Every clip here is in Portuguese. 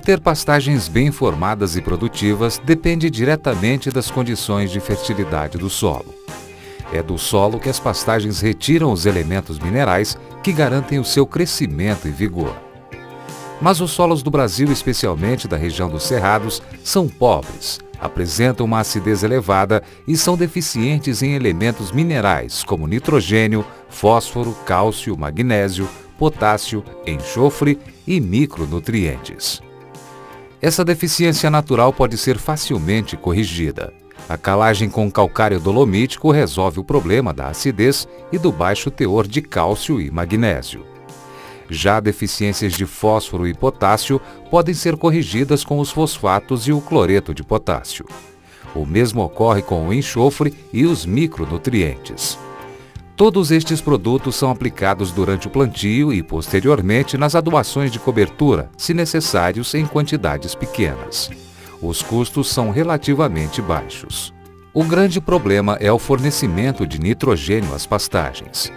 Ter pastagens bem formadas e produtivas depende diretamente das condições de fertilidade do solo. É do solo que as pastagens retiram os elementos minerais que garantem o seu crescimento e vigor. Mas os solos do Brasil, especialmente da região dos Cerrados, são pobres, apresentam uma acidez elevada e são deficientes em elementos minerais como nitrogênio, fósforo, cálcio, magnésio, potássio, enxofre e micronutrientes. Essa deficiência natural pode ser facilmente corrigida. A calagem com calcário dolomítico resolve o problema da acidez e do baixo teor de cálcio e magnésio. Já deficiências de fósforo e potássio podem ser corrigidas com os fosfatos e o cloreto de potássio. O mesmo ocorre com o enxofre e os micronutrientes. Todos estes produtos são aplicados durante o plantio e posteriormente nas adubações de cobertura, se necessários em quantidades pequenas. Os custos são relativamente baixos. O grande problema é o fornecimento de nitrogênio às pastagens.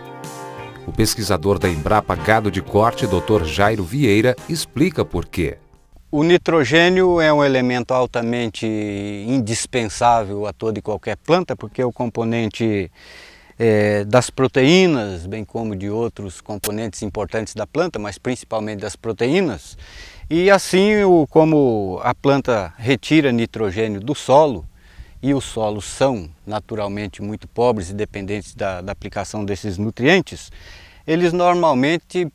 O pesquisador da Embrapa Gado de Corte, Dr. Jairo Vieira, explica por quê. O nitrogênio é um elemento altamente indispensável a toda e qualquer planta, porque é o componente é, das proteínas, bem como de outros componentes importantes da planta, mas principalmente das proteínas. E assim, o, como a planta retira nitrogênio do solo, e os solos são naturalmente muito pobres e dependentes da, da aplicação desses nutrientes, eles normalmente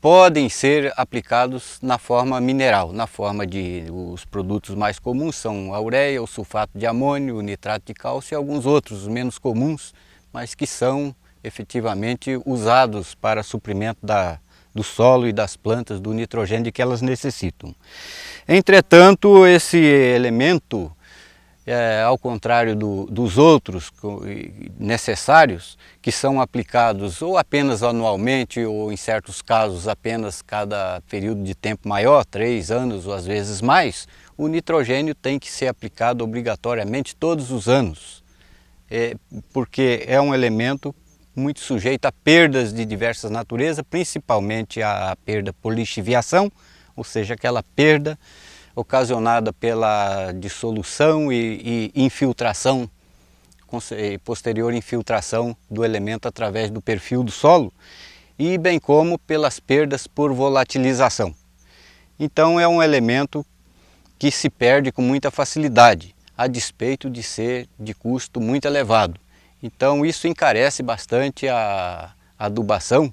podem ser aplicados na forma mineral, na forma de os produtos mais comuns são a ureia, o sulfato de amônio, o nitrato de cálcio e alguns outros menos comuns mas que são efetivamente usados para suprimento da, do solo e das plantas do nitrogênio que elas necessitam. Entretanto, esse elemento, é, ao contrário do, dos outros necessários, que são aplicados ou apenas anualmente ou em certos casos apenas cada período de tempo maior, três anos ou às vezes mais, o nitrogênio tem que ser aplicado obrigatoriamente todos os anos é, porque é um elemento muito sujeito a perdas de diversas naturezas, principalmente a perda por lixiviação, ou seja, aquela perda ocasionada pela dissolução e, e infiltração, posterior infiltração do elemento através do perfil do solo, e bem como pelas perdas por volatilização. Então é um elemento que se perde com muita facilidade a despeito de ser de custo muito elevado. Então isso encarece bastante a adubação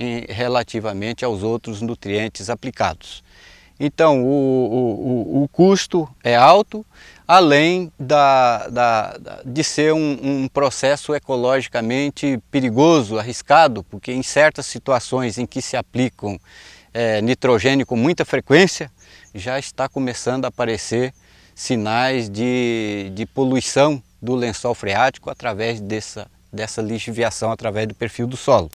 em, relativamente aos outros nutrientes aplicados. Então o, o, o, o custo é alto, além da, da, de ser um, um, processo ecologicamente perigoso, arriscado, porque em certas situações em que se aplicam é, nitrogênio com muita frequência, já está começando a aparecer sinais de, de poluição do lençol freático através dessa, dessa lixiviação através do perfil do solo.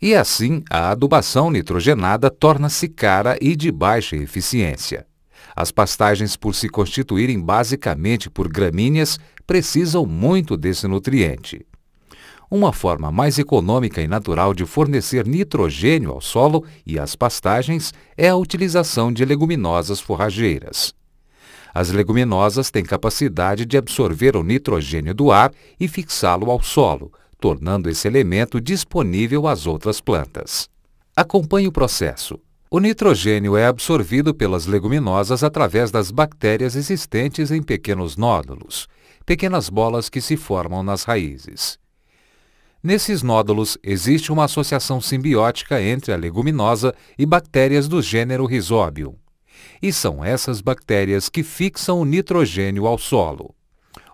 E assim, a adubação nitrogenada torna-se cara e de baixa eficiência. As pastagens, por se constituírem basicamente por gramíneas, precisam muito desse nutriente. Uma forma mais econômica e natural de fornecer nitrogênio ao solo e às pastagens é a utilização de leguminosas forrageiras. As leguminosas têm capacidade de absorver o nitrogênio do ar e fixá-lo ao solo, tornando esse elemento disponível às outras plantas. Acompanhe o processo. O nitrogênio é absorvido pelas leguminosas através das bactérias existentes em pequenos nódulos, pequenas bolas que se formam nas raízes. Nesses nódulos existe uma associação simbiótica entre a leguminosa e bactérias do gênero Rhizobium e são essas bactérias que fixam o nitrogênio ao solo.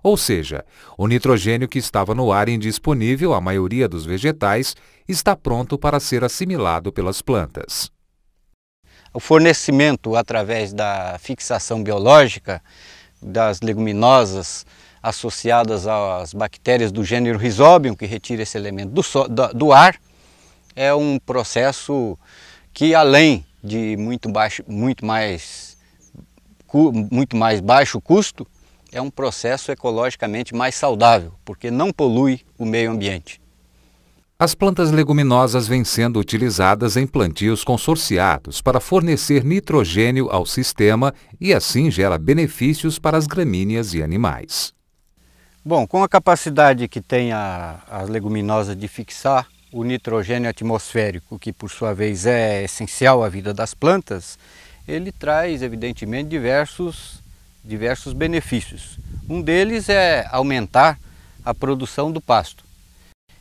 Ou seja, o nitrogênio que estava no ar indisponível à maioria dos vegetais está pronto para ser assimilado pelas plantas. O fornecimento através da fixação biológica das leguminosas associadas às bactérias do gênero Rhizobium, que retira esse elemento do, so, do, do ar, é um processo que, além de muito, baixo, muito, mais, muito mais baixo custo, é um processo ecologicamente mais saudável, porque não polui o meio ambiente. As plantas leguminosas vêm sendo utilizadas em plantios consorciados para fornecer nitrogênio ao sistema e assim gera benefícios para as gramíneas e animais. Bom, com a capacidade que tem a, as leguminosas de fixar o nitrogênio atmosférico, que por sua vez é essencial à vida das plantas, ele traz evidentemente diversos, diversos benefícios. Um deles é aumentar a produção do pasto.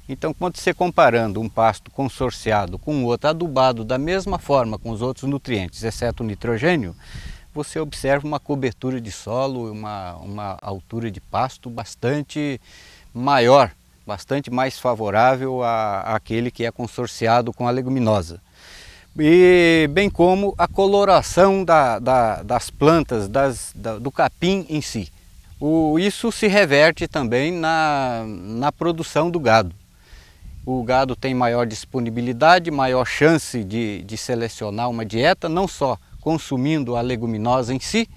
Então, quando você comparando um pasto consorciado com outro adubado da mesma forma com os outros nutrientes, exceto o nitrogênio, você observa uma cobertura de solo, uma, uma altura de pasto bastante maior bastante mais favorável a àquele que é consorciado com a leguminosa. E bem como a coloração da, da, das plantas, das, da, do capim em si. O, isso se reverte também na, na produção do gado. O gado tem maior disponibilidade, maior chance de, de selecionar uma dieta, não só consumindo a leguminosa em si,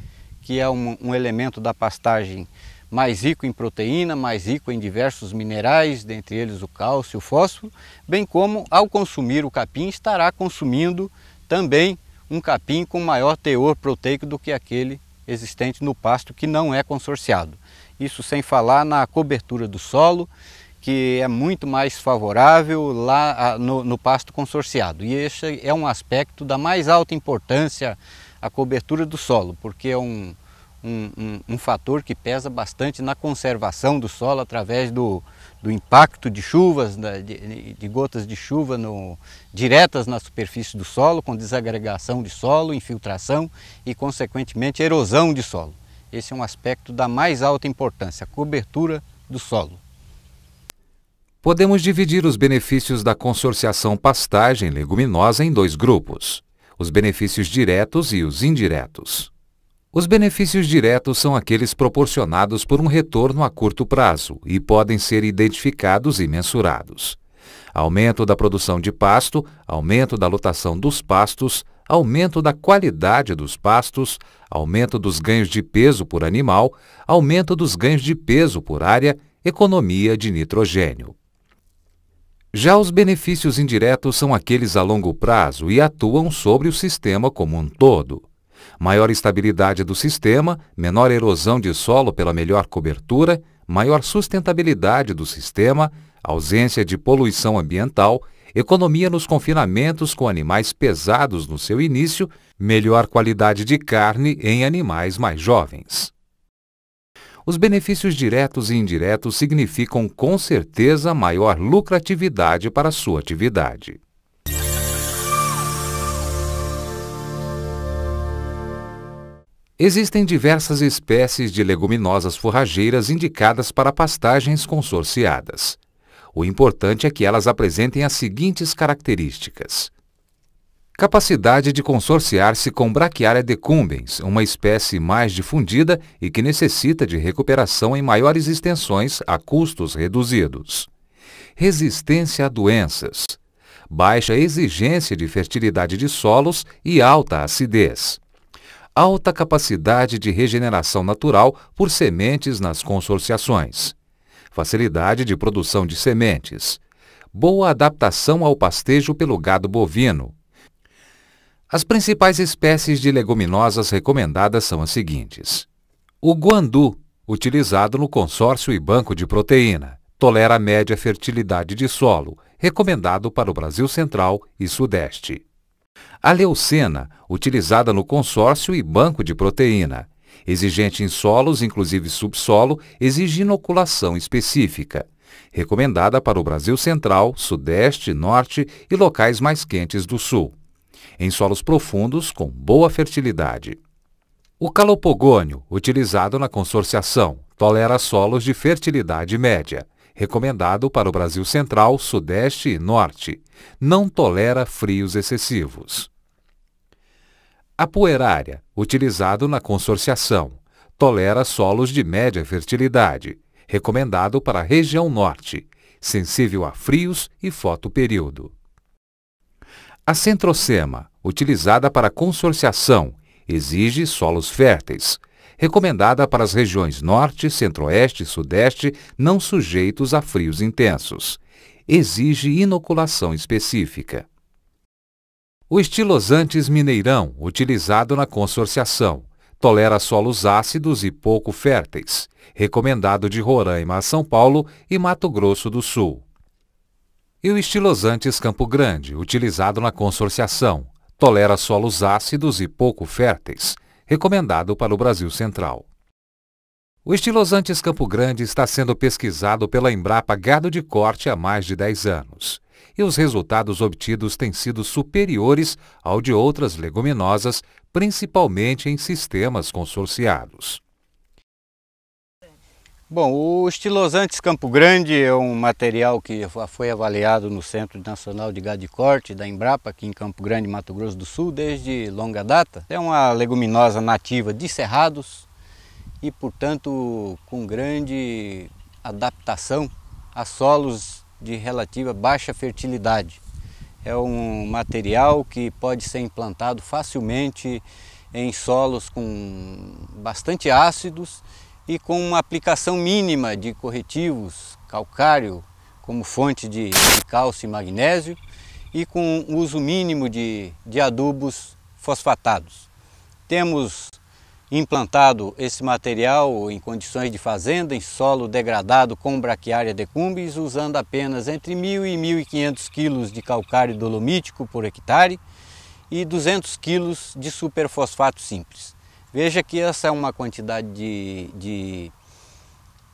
que é um, um elemento da pastagem mais rico em proteína, mais rico em diversos minerais, dentre eles o cálcio, o fósforo, bem como ao consumir o capim estará consumindo também um capim com maior teor proteico do que aquele existente no pasto que não é consorciado. Isso sem falar na cobertura do solo, que é muito mais favorável lá no, no, pasto consorciado. E esse é um aspecto da mais alta importância, a cobertura do solo, porque é um, um, um, um, fator que pesa bastante na conservação do solo através do, do impacto de chuvas, de, de gotas de chuva no, diretas na superfície do solo, com desagregação de solo, infiltração e, consequentemente, erosão de solo. Esse é um aspecto da mais alta importância, a cobertura do solo. Podemos dividir os benefícios da consorciação pastagem-leguminosa em dois grupos: os benefícios diretos e os indiretos. Os benefícios diretos são aqueles proporcionados por um retorno a curto prazo e podem ser identificados e mensurados. Aumento da produção de pasto, aumento da lotação dos pastos, aumento da qualidade dos pastos, aumento dos ganhos de peso por animal, aumento dos ganhos de peso por área, economia de nitrogênio. Já os benefícios indiretos são aqueles a longo prazo e atuam sobre o sistema como um todo maior estabilidade do sistema, menor erosão de solo pela melhor cobertura, maior sustentabilidade do sistema, ausência de poluição ambiental, economia nos confinamentos com animais pesados no seu início, melhor qualidade de carne em animais mais jovens. Os benefícios diretos e indiretos significam com certeza maior lucratividade para sua atividade. Existem diversas espécies de leguminosas forrageiras indicadas para pastagens consorciadas. O importante é que elas apresentem as seguintes características. Capacidade de consorciar-se com Brachiaria decumbens, uma espécie mais difundida e que necessita de recuperação em maiores extensões a custos reduzidos. Resistência a doenças. Baixa exigência de fertilidade de solos e alta acidez alta capacidade de regeneração natural por sementes nas consorciações, facilidade de produção de sementes, boa adaptação ao pastejo pelo gado bovino. As principais espécies de leguminosas recomendadas são as seguintes: o guandu, utilizado no consórcio e banco de proteína, tolera média fertilidade de solo, recomendado para o Brasil Central e Sudeste a leucena utilizada no consórcio e banco de proteína exigente em solos inclusive subsolo exige inoculação específica recomendada para o brasil central sudeste norte e locais mais quentes do sul em solos profundos com boa fertilidade o calopogônio utilizado na consorciação tolera solos de fertilidade média recomendado para o Brasil Central, Sudeste e Norte. Não tolera frios excessivos. A puerária, utilizado na consorciação, tolera solos de média fertilidade, recomendado para a região norte, sensível a frios e fotoperíodo. A centrocema, utilizada para consorciação, exige solos férteis, recomendada para as regiões norte, centro-oeste e sudeste não sujeitos a frios intensos. Exige inoculação específica. O estilosantes mineirão, utilizado na consorciação, tolera solos ácidos e pouco férteis, recomendado de Roraima a São Paulo e Mato Grosso do Sul. E o estilosantes Campo Grande, utilizado na consorciação, tolera solos ácidos e pouco férteis, recomendado para o Brasil Central. O estilosantes Campo Grande está sendo pesquisado pela Embrapa Gado de Corte há mais de 10 anos, e os resultados obtidos têm sido superiores ao de outras leguminosas, principalmente em sistemas consorciados. Bom, o estilosantes Campo Grande é um material que foi avaliado no Centro Nacional de Gado de Corte da Embrapa, aqui em Campo Grande, Mato Grosso do Sul, desde longa data. É uma leguminosa nativa de cerrados e, portanto, com grande adaptação a solos de relativa baixa fertilidade. É um material que pode ser implantado facilmente em solos com bastante ácidos e com uma aplicação mínima de corretivos, calcário como fonte de, cálcio e magnésio e com uso mínimo de, de adubos fosfatados. Temos implantado esse material em condições de fazenda, em solo degradado com braquiária decumbis, usando apenas entre 1.000 e 1.500 quilos de calcário dolomítico por hectare e 200 quilos de superfosfato simples. Veja que essa é uma quantidade de, de,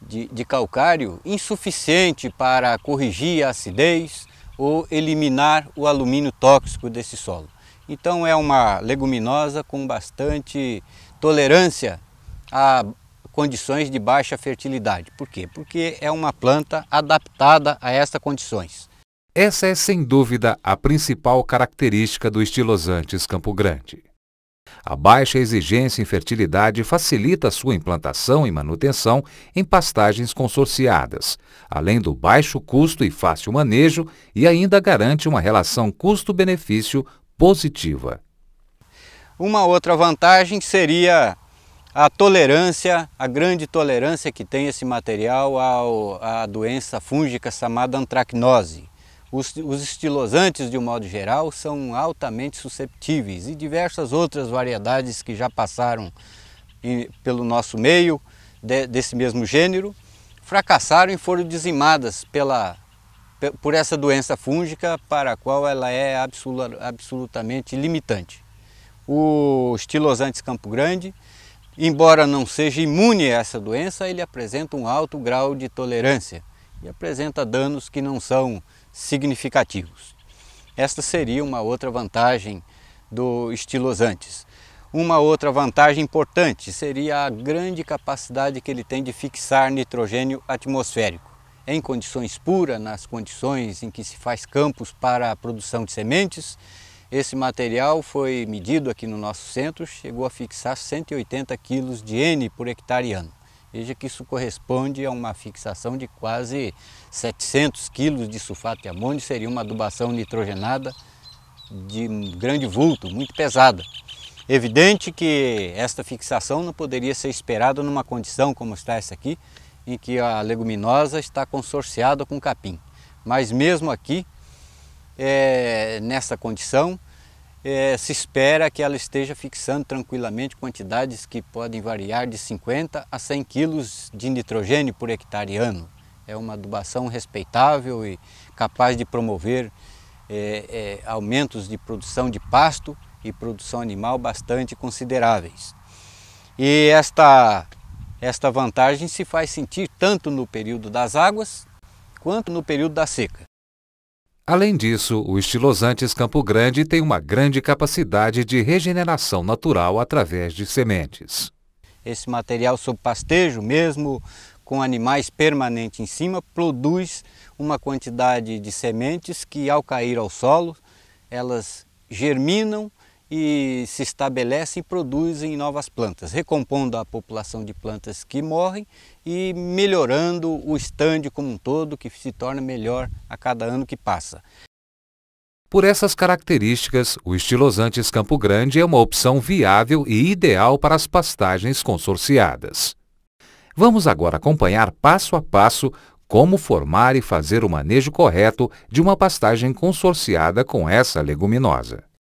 de, de calcário insuficiente para corrigir a acidez ou eliminar o alumínio tóxico desse solo. Então é uma leguminosa com bastante tolerância a condições de baixa fertilidade. Por quê? Porque é uma planta adaptada a essas condições. Essa é sem dúvida a principal característica do estilosantes Campo Grande a baixa exigência em fertilidade facilita sua implantação e manutenção em pastagens consorciadas além do baixo custo e fácil manejo e ainda garante uma relação custo benefício positiva uma outra vantagem seria a tolerância, a grande tolerância que tem esse material à doença fúngica chamada antracnose. Os, os estilosantes, de um modo geral, são altamente susceptíveis e diversas outras variedades que já passaram pelo nosso meio de, desse mesmo gênero fracassaram e foram dizimadas pela, por essa doença fúngica para a qual ela é absolutamente limitante. O estilosantes Campo Grande, embora não seja imune a essa doença, ele apresenta um alto grau de tolerância e apresenta danos que não são significativos. Esta seria uma outra vantagem do estilosantes. Uma outra vantagem importante seria a grande capacidade que ele tem de fixar nitrogênio atmosférico. Em condições puras, nas condições em que se faz campos para a produção de sementes, esse material foi medido aqui no nosso centro, chegou a fixar 180 quilos de N por hectare ano. Veja que isso corresponde a uma fixação de quase 700 quilos de sulfato de amônio, seria uma adubação nitrogenada de grande vulto, muito pesada. Evidente que esta fixação não poderia ser esperada numa condição como está essa aqui, em que a leguminosa está consorciada com capim. Mas mesmo aqui, é, nessa condição, é, se espera que ela esteja fixando tranquilamente quantidades que podem variar de 50 a 100 quilos de nitrogênio por hectare ano. É uma adubação respeitável e capaz de promover é, é, aumentos de produção de pasto e produção animal bastante consideráveis. E esta, esta vantagem se faz sentir tanto no período das águas quanto no período da seca. Além disso, o estilosantes Campo Grande tem uma grande capacidade de regeneração natural através de sementes. Esse material sob pastejo, mesmo com animais permanentes em cima, produz uma quantidade de sementes que, ao cair ao solo, elas germinam e se estabelecem e produzem novas plantas, recompondo a população de plantas que morrem e melhorando o estande como um todo, que se torna melhor a cada ano que passa. Por essas características, o estilosantes Campo Grande é uma opção viável e ideal para as pastagens consorciadas. Vamos agora acompanhar passo a passo como formar e fazer o manejo correto de uma pastagem consorciada com essa leguminosa.